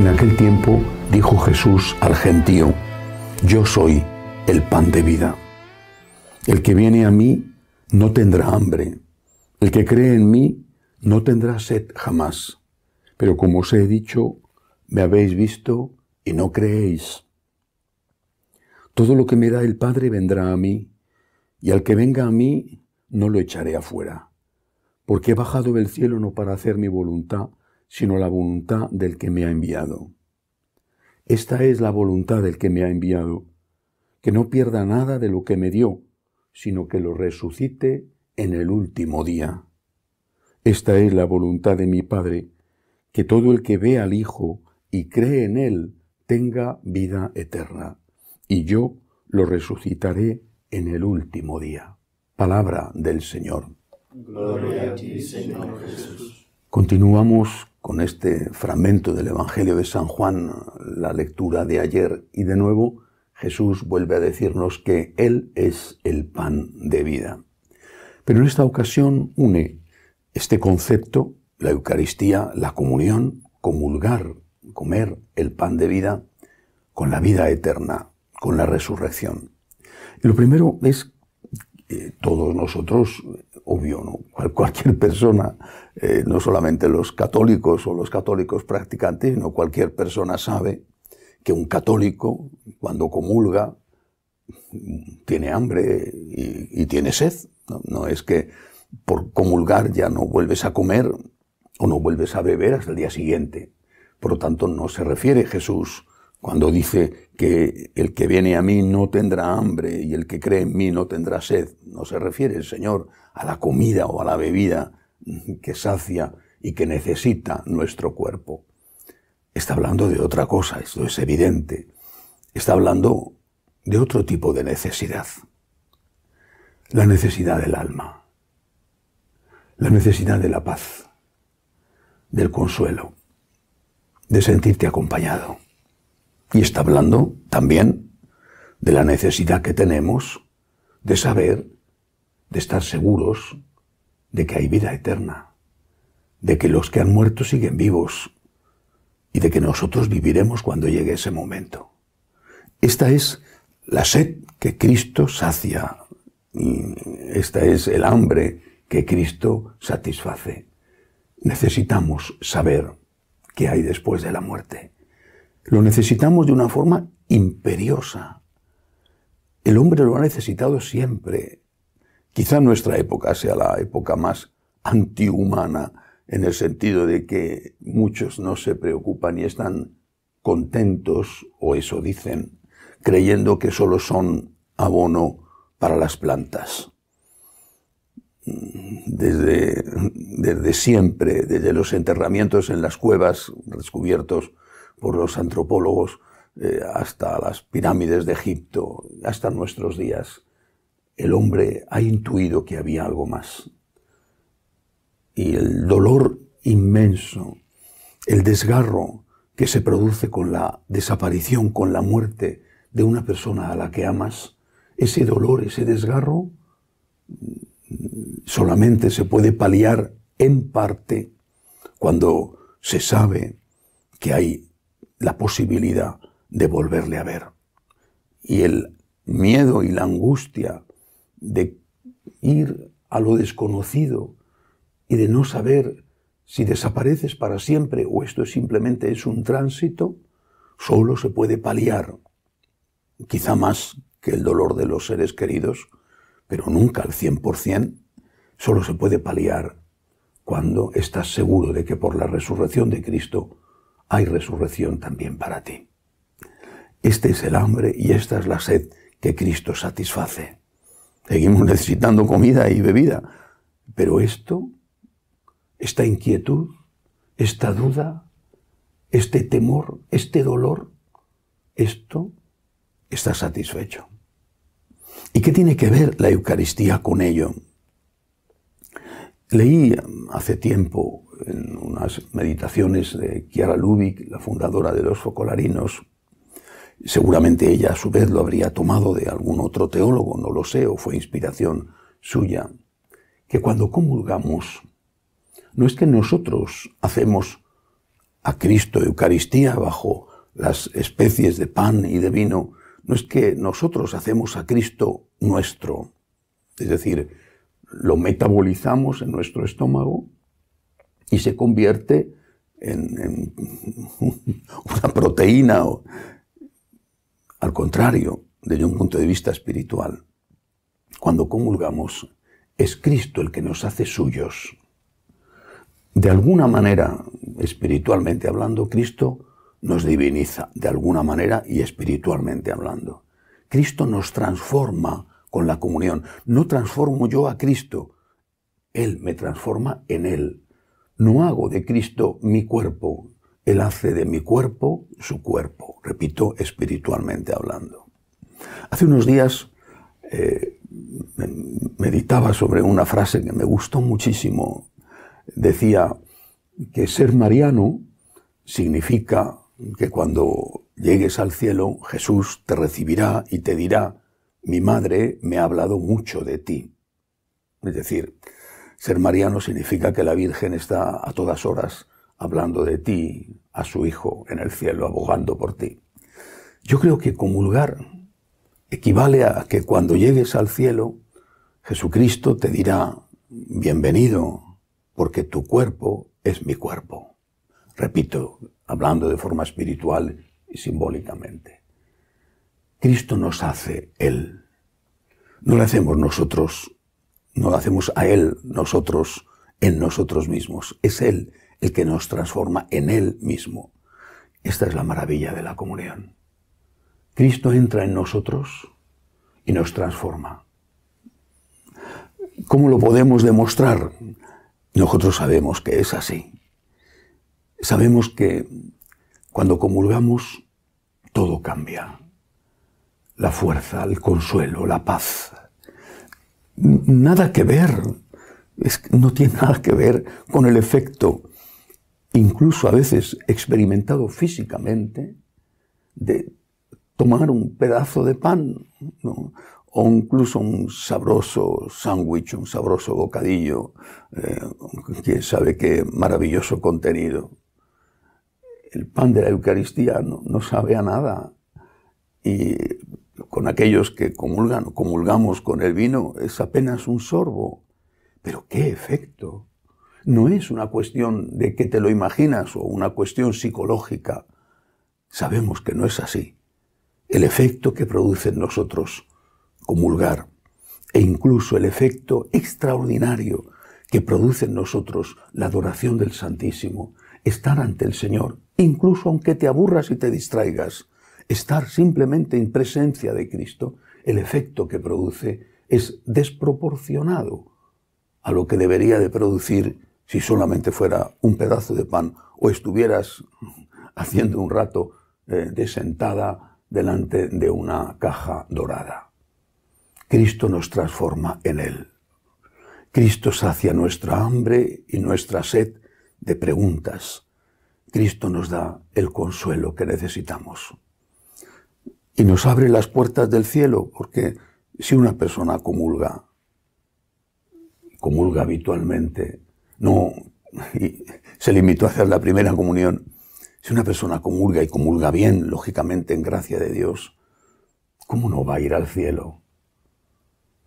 En aquel tiempo dijo Jesús al gentío, yo soy el pan de vida. El que viene a mí no tendrá hambre. El que cree en mí no tendrá sed jamás. Pero como os he dicho, me habéis visto y no creéis. Todo lo que me da el Padre vendrá a mí, y al que venga a mí no lo echaré afuera, porque he bajado del cielo no para hacer mi voluntad, sino la voluntad del que me ha enviado. Esta es la voluntad del que me ha enviado, que no pierda nada de lo que me dio, sino que lo resucite en el último día. Esta es la voluntad de mi Padre, que todo el que ve al Hijo y cree en Él tenga vida eterna, y yo lo resucitaré en el último día. Palabra del Señor. a Continuamos con este fragmento del Evangelio de San Juan, la lectura de ayer y de nuevo, Jesús vuelve a decirnos que Él es el pan de vida. Pero en esta ocasión une este concepto, la Eucaristía, la comunión, comulgar, comer el pan de vida, con la vida eterna, con la resurrección. Y lo primero es, todos nosotros obvio, ¿no? cualquier persona, eh, no solamente los católicos o los católicos practicantes, sino cualquier persona sabe que un católico, cuando comulga, tiene hambre y, tiene sed. No, no, es que por comulgar ya no vuelves a comer o no vuelves a beber hasta el día siguiente. Por lo tanto, no se refiere Jesús cuando dice que el que viene a mí no tendrá hambre y el que cree en mí no tendrá sed, no se refiere el Señor a la comida o a la bebida que sacia y que necesita nuestro cuerpo. Está hablando de otra cosa, esto es evidente. Está hablando de otro tipo de necesidad. La necesidad del alma. La necesidad de la paz. Del consuelo. De sentirte acompañado y está hablando también de la necesidad que tenemos de saber, de estar seguros de que hay vida eterna, de que los que han muerto siguen vivos y de que nosotros viviremos cuando llegue ese momento. Esta es la sed que Cristo sacia, y esta es el hambre que Cristo satisface. Necesitamos saber qué hay después de la muerte. Lo necesitamos de una forma imperiosa. El hombre lo ha necesitado siempre. Quizá nuestra época sea la época más antihumana, en el sentido de que muchos no se preocupan y están contentos, o eso dicen, creyendo que solo son abono para las plantas. Desde, desde siempre, desde los enterramientos en las cuevas descubiertos por los antropólogos eh, hasta las pirámides de Egipto, hasta nuestros días, el hombre ha intuido que había algo más. Y el dolor inmenso, el desgarro que se produce con la desaparición, con la muerte de una persona a la que amas, ese dolor, ese desgarro, mm, solamente se puede paliar en parte cuando se sabe que hay la posibilidad de volverle a ver. Y el miedo y la angustia de ir a lo desconocido y de no saber si desapareces para siempre o esto simplemente es un tránsito, solo se puede paliar, quizá más que el dolor de los seres queridos, pero nunca al 100%, solo se puede paliar cuando estás seguro de que por la resurrección de Cristo hay resurrección también para ti. Este es el hambre y esta es la sed que Cristo satisface. Seguimos necesitando comida y bebida, pero esto, esta inquietud, esta duda, este temor, este dolor, esto está satisfecho. ¿Y qué tiene que ver la Eucaristía con ello? Leí hace tiempo en unas meditaciones de Chiara Lubick, la fundadora de los focolarinos, seguramente ella a su vez lo habría tomado de algún otro teólogo, no lo sé, o fue inspiración suya, que cuando comulgamos, no es que nosotros hacemos a Cristo Eucaristía bajo las especies de pan y de vino, no es que nosotros hacemos a Cristo nuestro, es decir, lo metabolizamos en nuestro estómago y se convierte en, una proteína. al contrario, desde un punto de vista espiritual, cuando comulgamos, es Cristo el que nos hace suyos. De alguna manera, espiritualmente hablando, Cristo nos diviniza, de alguna manera y espiritualmente hablando. Cristo nos transforma con la comunión. No transformo yo a Cristo, Él me transforma en Él. No hago de Cristo mi cuerpo, Él hace de mi cuerpo su cuerpo, repito, espiritualmente hablando. Hace unos días eh, meditaba sobre una frase que me gustó muchísimo. Decía que ser mariano significa que cuando llegues al cielo Jesús te recibirá y te dirá, mi madre me ha hablado mucho de ti. Es decir, ser mariano significa que la Virgen está a todas horas hablando de ti, a su Hijo en el cielo, abogando por ti. Yo creo que comulgar equivale a que cuando llegues al cielo, Jesucristo te dirá, bienvenido, porque tu cuerpo es mi cuerpo. Repito, hablando de forma espiritual y simbólicamente. Cristo nos hace Él. No lo hacemos nosotros, no lo hacemos a Él nosotros, en nosotros mismos. Es Él el que nos transforma en Él mismo. Esta es la maravilla de la comunión. Cristo entra en nosotros y nos transforma. ¿Cómo lo podemos demostrar? Nosotros sabemos que es así. Sabemos que cuando comulgamos, todo cambia la fuerza, el consuelo, la paz. Nada que ver, no tiene nada que ver con el efecto, incluso a veces experimentado físicamente, de tomar un pedazo de pan o incluso un sabroso sándwich, un sabroso bocadillo, eh, quién sabe qué maravilloso contenido. El pan de la Eucaristía no, no sabe a nada y con aquellos que comulgan o comulgamos con el vino es apenas un sorbo. Pero qué efecto. No es una cuestión de que te lo imaginas o una cuestión psicológica. Sabemos que no es así. El efecto que produce en nosotros comulgar e incluso el efecto extraordinario que produce en nosotros la adoración del Santísimo, estar ante el Señor, incluso aunque te aburras y te distraigas, estar simplemente en presencia de Cristo, el efecto que produce es desproporcionado a lo que debería de producir si solamente fuera un pedazo de pan o estuvieras haciendo un rato eh, de sentada delante de una caja dorada. Cristo nos transforma en Él. Cristo sacia nuestra hambre y nuestra sed de preguntas. Cristo nos da el consuelo que necesitamos y nos abre las puertas del cielo, porque si una persona comulga, comulga habitualmente, no se limitó a hacer la primera comunión, si una persona comulga y comulga bien, lógicamente en gracia de Dios, ¿cómo no va a ir al cielo?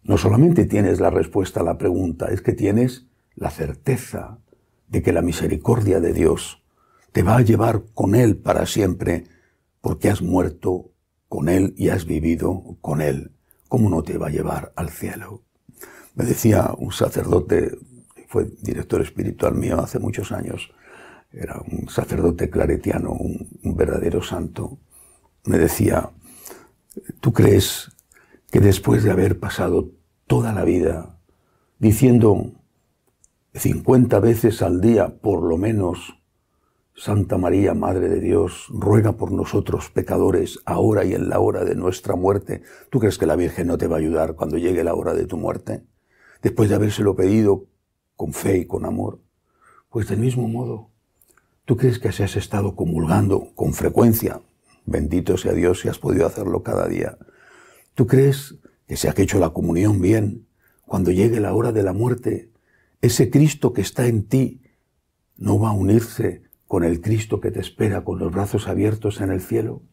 No solamente tienes la respuesta a la pregunta, es que tienes la certeza de que la misericordia de Dios te va a llevar con Él para siempre porque has muerto con Él y has vivido con Él, ¿cómo no te va a llevar al cielo? Me decía un sacerdote, fue director espiritual mío hace muchos años, era un sacerdote claretiano, un, verdadero santo, me decía, ¿tú crees que después de haber pasado toda la vida diciendo 50 veces al día, por lo menos, Santa María, Madre de Dios, ruega por nosotros pecadores, ahora y en la hora de nuestra muerte. ¿Tú crees que la Virgen no te va a ayudar cuando llegue la hora de tu muerte? Después de habérselo pedido con fe y con amor. Pues del mismo modo, ¿tú crees que si has estado comulgando con frecuencia? Bendito sea Dios si has podido hacerlo cada día. ¿Tú crees que si has hecho la comunión bien, cuando llegue la hora de la muerte, ese Cristo que está en ti no va a unirse con el Cristo que te espera con los brazos abiertos en el cielo?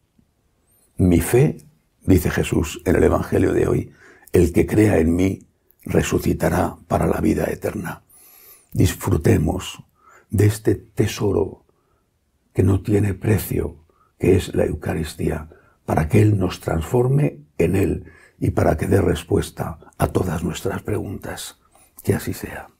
Mi fe, dice Jesús en el Evangelio de hoy, el que crea en mí resucitará para la vida eterna. Disfrutemos de este tesoro que no tiene precio, que es la Eucaristía, para que Él nos transforme en Él y para que dé respuesta a todas nuestras preguntas. Que así sea.